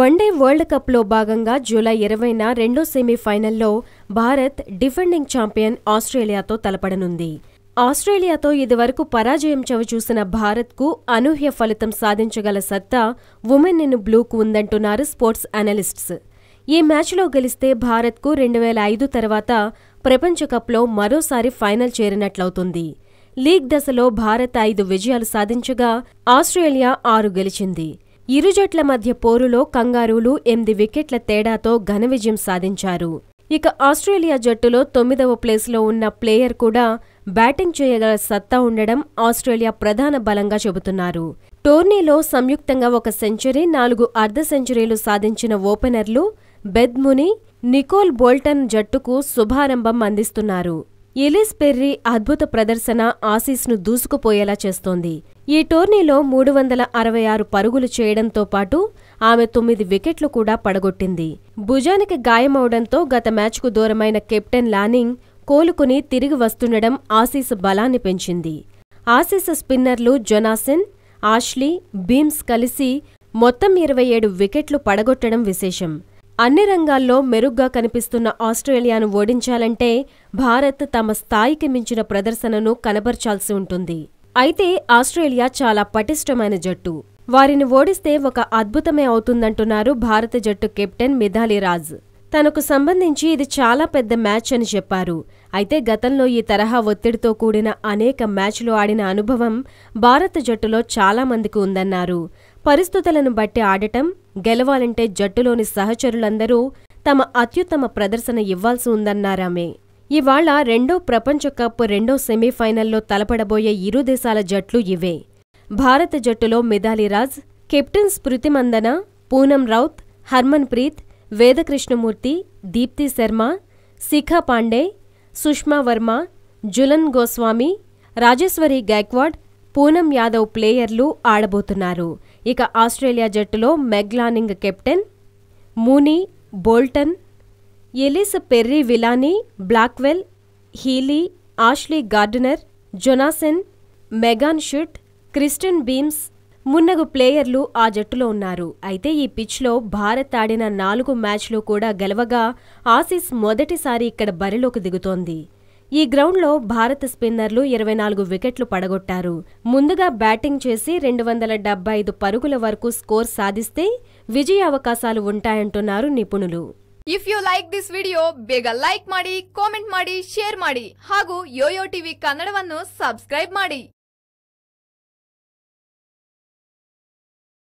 one day world కప్లో భాగంగా July ఇరవైన రెండో సెమీఫైనల్లో భారత్ డిఫెండింగ్ ఛాంపియన్ ఆస్ట్రేలియాతో తలపడనుంది ఆస్ట్రేలియాతో ఇదివరకు పరాజయం చవిచూసిన భారత్కు అనూహ్య ఫలితం సాధించగల సత్తా ఉమెన్ ఇన్ బ్లూకు ఉందంటున్నారు స్పోర్ట్స్ అనలిస్ట్స్ ఈ మ్యాచ్లో గెలిస్తే భారత్కు రెండు వేల ఐదు తర్వాత ప్రపంచకప్లో మరోసారి ఫైనల్ చేరినట్లవుతుంది లీగ్ దశలో భారత్ ఐదు విజయాలు సాధించగా ఆస్ట్రేలియా ఆరు గెలిచింది ఇరు జట్ల మధ్య పోరులో కంగారూలు ఎనిమిది వికెట్ల తేడాతో ఘన విజయం సాధించారు ఇక ఆస్ట్రేలియా జట్టులో తొమ్మిదవ ప్లేస్లో ఉన్న ప్లేయర్ కూడా బ్యాటింగ్ చేయగల సత్తా ఉండడం ఆస్ట్రేలియా ప్రధాన బలంగా చెబుతున్నారు టోర్నీలో సంయుక్తంగా ఒక సెంచరీ నాలుగు అర్ధ సెంచరీలు సాధించిన ఓపెనర్లు బెద్ముని నికోల్ బోల్టన్ జట్టుకు శుభారంభం అందిస్తున్నారు ఎలిస్ పెర్రీ అద్భుత ప్రదర్శన ఆసీస్ను దూసుకుపోయేలా చేస్తోంది ఈ టోర్నీలో మూడు వందల అరవై ఆరు పరుగులు చేయడంతో పాటు ఆమె తొమ్మిది వికెట్లు కూడా పడగొట్టింది భుజానికి గాయమవడంతో గత మ్యాచ్కు దూరమైన కెప్టెన్ లానింగ్ కోలుకుని తిరిగి వస్తుండడం ఆసీస్ బలాన్ని పెంచింది ఆసీస్ స్పిన్నర్లు జొనాసిన్ ఆష్లీ బీమ్స్ కలిసి మొత్తం ఇరవై ఏడు వికెట్లు పడగొట్టడం విశేషం అన్ని రంగాల్లో మెరుగ్గా కనిపిస్తున్న ఆస్ట్రేలియాను ఓడించాలంటే భారత్ తమ స్థాయికి మించిన ప్రదర్శనను కనబర్చాల్సి ఉంటుంది అయితే ఆస్ట్రేలియా చాలా పటిష్టమైన జట్టు వారిని ఓడిస్తే ఒక అద్భుతమే అవుతుందంటున్నారు భారత జట్టు కెప్టెన్ మిథాలి రాజ్ తనకు సంబంధించి ఇది చాలా పెద్ద మ్యాచ్ అని చెప్పారు అయితే గతంలో ఈ తరహా ఒత్తిడితో కూడిన అనేక మ్యాచ్లు ఆడిన అనుభవం భారత జట్టులో చాలామందికి ఉందన్నారు పరిస్థితులను బట్టి ఆడటం గెలవాలంటే జట్టులోని సహచరులందరూ తమ అత్యుత్తమ ప్రదర్శన ఇవ్వాల్సి ఉందన్నారామె ఇవాళ రెండో ప్రపంచ కప్ రెండో సెమీఫైనల్లో తలపడబోయే ఇరు దేశాల జట్లు ఇవే భారత జట్టులో మిథాలీరాజ్ కెప్టెన్ స్మృతి మందన పూనం రౌత్ హర్మన్ ప్రీత్ వేదకృష్ణమూర్తి దీప్తి శర్మ శిఖా పాండే సుష్మా వర్మ జులన్ గోస్వామి రాజేశ్వరి గైక్వాడ్ పూనం యాదవ్ ప్లేయర్లు ఆడబోతున్నారు ఇక ఆస్ట్రేలియా జట్టులో Meg Lanning captain Mooney Bolton Ellyse Perry Villani Blackwell Healy Ashleigh Gardner Jonassen Megan Schutt Kristen Beams మున్నగు ప్లేయర్లు ఆ జట్టులో ఉన్నారు అయితే ఈ పిచ్లో భారత్ ఆడిన నాలుగు మ్యాచ్లు కూడా గెలవగా ఆసీస్ మొదటిసారి ఇక్కడ బరిలోకి దిగుతోంది ఈ గ్రౌండ్లో భారత స్పిన్నర్లు ఇరవై నాలుగు వికెట్లు పడగొట్టారు ముందుగా బ్యాటింగ్ చేసి రెండు వందల డెబ్బై ఐదు పరుగుల వరకు స్కోర్ సాధిస్తే విజయ అవకాశాలు ఉంటాయంటున్నారు నిపుణులు if you like this video బేగ లైక్ మాడి కామెంట్ మాడి షేర్ మాడి హాగు యోయో టీవీ కన్నడవన్ను సబ్స్క్రైబ్ మాడి